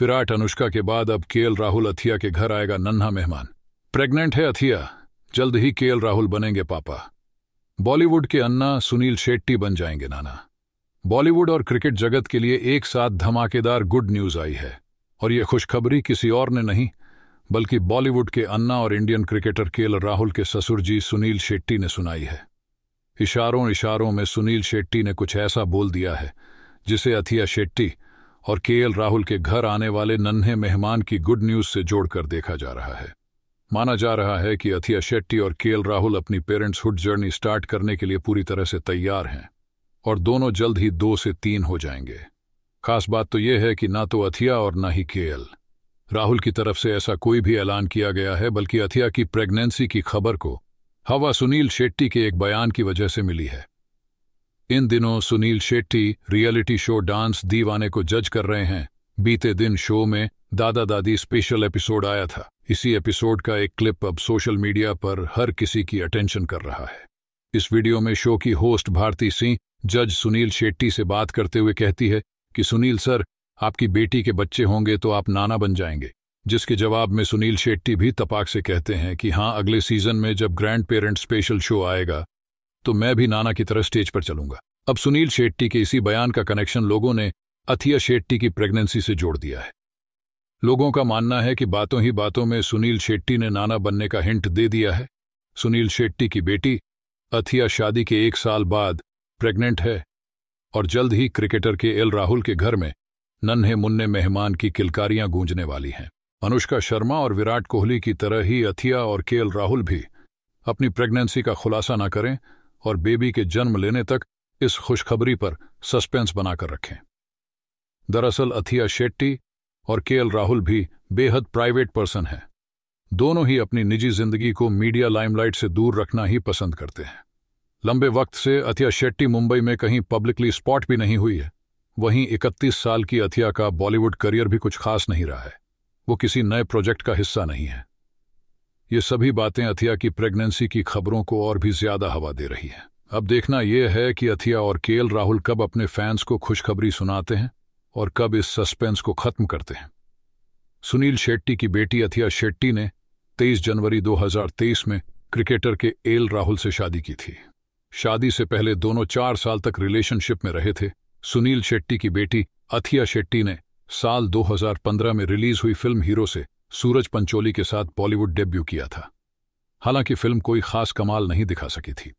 विराट अनुष्का के बाद अब केएल राहुल अथिया के घर आएगा नन्हा मेहमान प्रेग्नेंट है अथिया जल्द ही केएल राहुल बनेंगे पापा बॉलीवुड के अन्ना सुनील शेट्टी बन जाएंगे नाना बॉलीवुड और क्रिकेट जगत के लिए एक साथ धमाकेदार गुड न्यूज आई है और ये खुशखबरी किसी और ने नहीं बल्कि बॉलीवुड के अन्ना और इंडियन क्रिकेटर केएल राहुल के ससुर जी सुनील शेट्टी ने सुनाई है इशारों इशारों में सुनील शेट्टी ने कुछ ऐसा बोल दिया है जिसे अथिया शेट्टी और केएल राहुल के घर आने वाले नन्हे मेहमान की गुड न्यूज से जोड़कर देखा जा रहा है माना जा रहा है कि अथिया शेट्टी और केएल राहुल अपनी पेरेंट्स हुड जर्नी स्टार्ट करने के लिए पूरी तरह से तैयार हैं और दोनों जल्द ही दो से तीन हो जाएंगे खास बात तो यह है कि ना तो अथिया और ना ही केएल राहुल की तरफ से ऐसा कोई भी ऐलान किया गया है बल्कि अथिया की प्रेग्नेंसी की खबर को हवा सुनील शेट्टी के एक बयान की वजह से मिली है इन दिनों Suniel Shetty reality show dance Deewane को जज कर रहे हैं बीते दिन शो में दादा दादी स्पेशल एपिसोड आया था इसी एपिसोड का एक क्लिप अब सोशल मीडिया पर हर किसी की अटेंशन कर रहा है इस वीडियो में शो की होस्ट भारती सिंह जज सुनील शेट्टी से बात करते हुए कहती है कि सुनील सर आपकी बेटी के बच्चे होंगे तो आप नाना बन जाएंगे जिसके जवाब में सुनील शेट्टी भी तपाक से कहते हैं कि हाँ अगले सीजन में जब ग्रैंड पेरेंट स्पेशल शो आएगा तो मैं भी नाना की तरह स्टेज पर चलूंगा अब सुनील शेट्टी के इसी बयान का कनेक्शन लोगों ने अथिया शेट्टी की प्रेगनेंसी से जोड़ दिया है लोगों का मानना है कि बातों ही बातों में सुनील शेट्टी ने नाना बनने का हिंट दे दिया है सुनील शेट्टी की बेटी अथिया शादी के एक साल बाद प्रेग्नेंट है और जल्द ही क्रिकेटर के एल राहुल के घर में नन्हे मुन्ने मेहमान की किलकारियां गूंजने वाली हैं अनुष्का शर्मा और विराट कोहली की तरह ही अथिया और के राहुल भी अपनी प्रेग्नेंसी का खुलासा न करें और बेबी के जन्म लेने तक इस खुशखबरी पर सस्पेंस बनाकर रखें दरअसल अथिया शेट्टी और के राहुल भी बेहद प्राइवेट पर्सन हैं दोनों ही अपनी निजी जिंदगी को मीडिया लाइमलाइट से दूर रखना ही पसंद करते हैं लंबे वक्त से अथिया शेट्टी मुंबई में कहीं पब्लिकली स्पॉट भी नहीं हुई है वहीं 31 साल की अथिया का बॉलीवुड करियर भी कुछ खास नहीं रहा है वो किसी नए प्रोजेक्ट का हिस्सा नहीं है ये सभी बातें अथिया की प्रेगनेंसी की खबरों को और भी ज्यादा हवा दे रही है अब देखना यह है कि अथिया और केएल राहुल कब अपने फैंस को खुशखबरी सुनाते हैं और कब इस सस्पेंस को खत्म करते हैं सुनील शेट्टी की बेटी अथिया शेट्टी ने 23 जनवरी 2023 में क्रिकेटर के एल राहुल से शादी की थी शादी से पहले दोनों चार साल तक रिलेशनशिप में रहे थे सुनील शेट्टी की बेटी अथिया शेट्टी ने साल 2015 में रिलीज हुई फिल्म हीरो से सूरज पंचोली के साथ बॉलीवुड डेब्यू किया था हालांकि फिल्म कोई खास कमाल नहीं दिखा सकी थी